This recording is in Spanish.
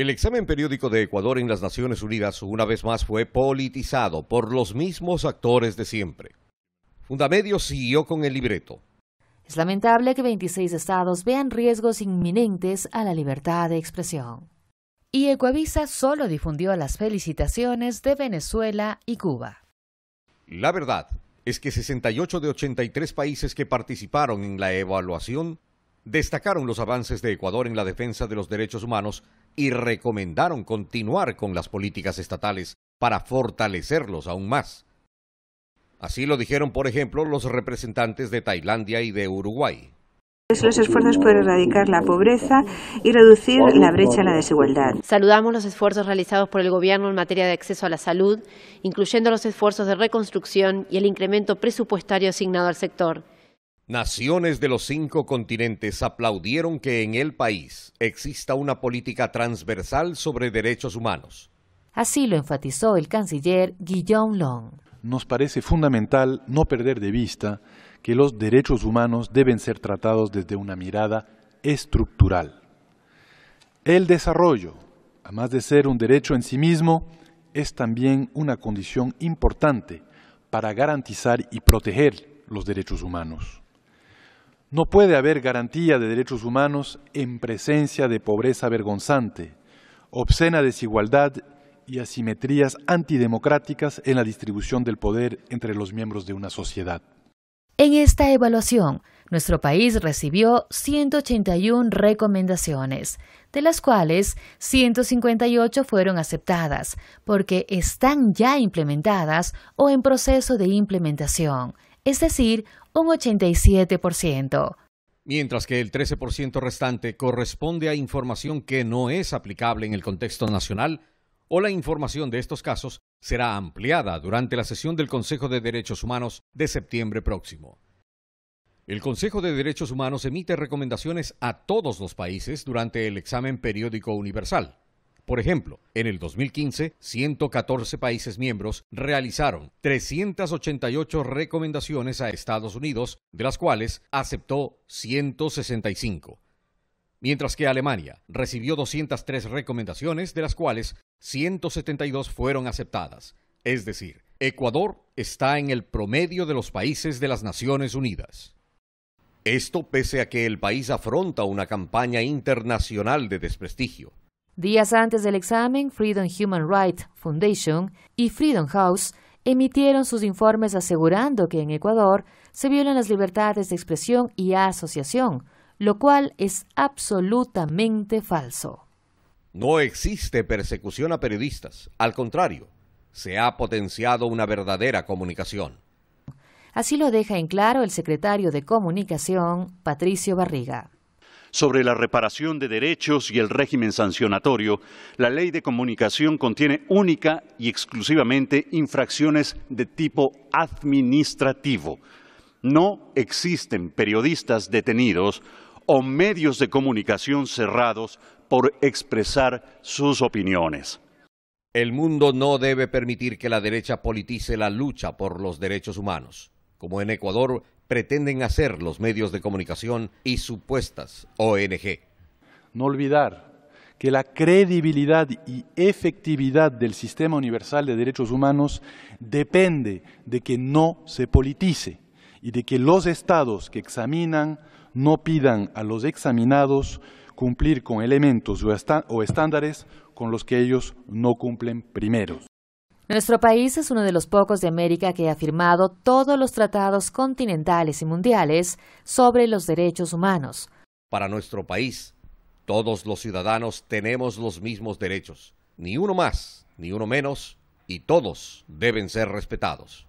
El examen periódico de Ecuador en las Naciones Unidas una vez más fue politizado por los mismos actores de siempre. Fundamedio siguió con el libreto. Es lamentable que 26 estados vean riesgos inminentes a la libertad de expresión. Y Ecuavisa solo difundió las felicitaciones de Venezuela y Cuba. La verdad es que 68 de 83 países que participaron en la evaluación destacaron los avances de Ecuador en la defensa de los derechos humanos y recomendaron continuar con las políticas estatales para fortalecerlos aún más. Así lo dijeron, por ejemplo, los representantes de Tailandia y de Uruguay los esfuerzos por erradicar la pobreza y reducir la brecha la desigualdad. Saludamos los esfuerzos realizados por el Gobierno en materia de acceso a la salud, incluyendo los esfuerzos de reconstrucción y el incremento presupuestario asignado al sector. Naciones de los cinco continentes aplaudieron que en el país exista una política transversal sobre derechos humanos. Así lo enfatizó el canciller Guillaume Long. Nos parece fundamental no perder de vista que los derechos humanos deben ser tratados desde una mirada estructural. El desarrollo, además de ser un derecho en sí mismo, es también una condición importante para garantizar y proteger los derechos humanos. No puede haber garantía de derechos humanos en presencia de pobreza vergonzante, obscena desigualdad y asimetrías antidemocráticas en la distribución del poder entre los miembros de una sociedad. En esta evaluación, nuestro país recibió 181 recomendaciones, de las cuales 158 fueron aceptadas porque están ya implementadas o en proceso de implementación, es decir, un 87%. Mientras que el 13% restante corresponde a información que no es aplicable en el contexto nacional o la información de estos casos será ampliada durante la sesión del Consejo de Derechos Humanos de septiembre próximo. El Consejo de Derechos Humanos emite recomendaciones a todos los países durante el examen periódico universal. Por ejemplo, en el 2015, 114 países miembros realizaron 388 recomendaciones a Estados Unidos, de las cuales aceptó 165 mientras que Alemania recibió 203 recomendaciones, de las cuales 172 fueron aceptadas. Es decir, Ecuador está en el promedio de los países de las Naciones Unidas. Esto pese a que el país afronta una campaña internacional de desprestigio. Días antes del examen, Freedom Human Rights Foundation y Freedom House emitieron sus informes asegurando que en Ecuador se violan las libertades de expresión y asociación, lo cual es absolutamente falso. No existe persecución a periodistas, al contrario, se ha potenciado una verdadera comunicación. Así lo deja en claro el secretario de Comunicación, Patricio Barriga sobre la reparación de derechos y el régimen sancionatorio, la ley de comunicación contiene única y exclusivamente infracciones de tipo administrativo. No existen periodistas detenidos o medios de comunicación cerrados por expresar sus opiniones. El mundo no debe permitir que la derecha politice la lucha por los derechos humanos. Como en Ecuador, pretenden hacer los medios de comunicación y supuestas ONG. No olvidar que la credibilidad y efectividad del sistema universal de derechos humanos depende de que no se politice y de que los estados que examinan no pidan a los examinados cumplir con elementos o, estándares con los que ellos no cumplen primero. Nuestro país es uno de los pocos de América que ha firmado todos los tratados continentales y mundiales sobre los derechos humanos. Para nuestro país, todos los ciudadanos tenemos los mismos derechos, ni uno más, ni uno menos, y todos deben ser respetados.